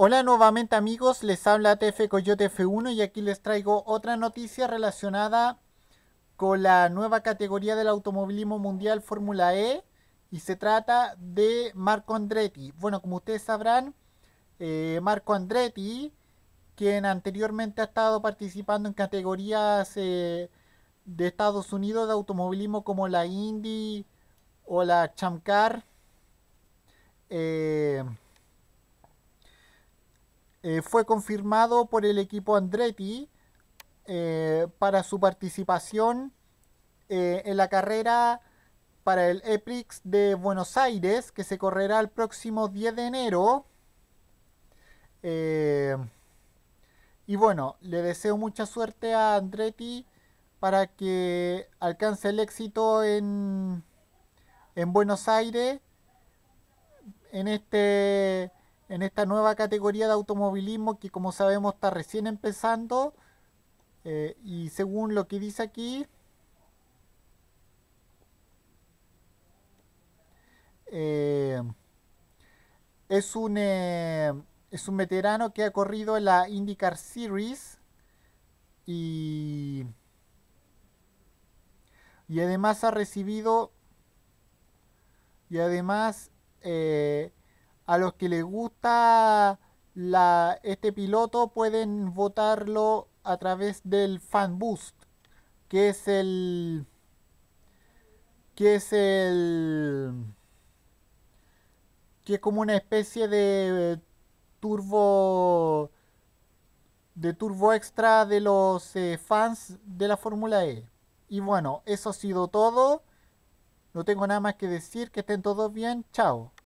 Hola nuevamente amigos, les habla TF Coyote F1 y aquí les traigo otra noticia relacionada con la nueva categoría del automovilismo mundial Fórmula E y se trata de Marco Andretti. Bueno, como ustedes sabrán, eh, Marco Andretti, quien anteriormente ha estado participando en categorías eh, de Estados Unidos de automovilismo como la Indy o la Chamcar, eh, eh, fue confirmado por el equipo Andretti eh, para su participación eh, en la carrera para el EPRIX de Buenos Aires, que se correrá el próximo 10 de enero. y bueno, le deseo mucha suerte a Andretti para que alcance el éxito en, en Buenos Aires en este en esta nueva categoría de automovilismo que como sabemos está recién empezando eh, y según lo que dice aquí eh, es un eh, es un veterano que ha corrido la IndyCar Series y y además ha recibido y además eh, a los que les gusta la, este piloto pueden votarlo a través del fan boost que es el que es el que es como una especie de turbo de turbo extra de los eh, fans de la Fórmula E. Y bueno, eso ha sido todo. No tengo nada más que decir. Que estén todos bien. Chao.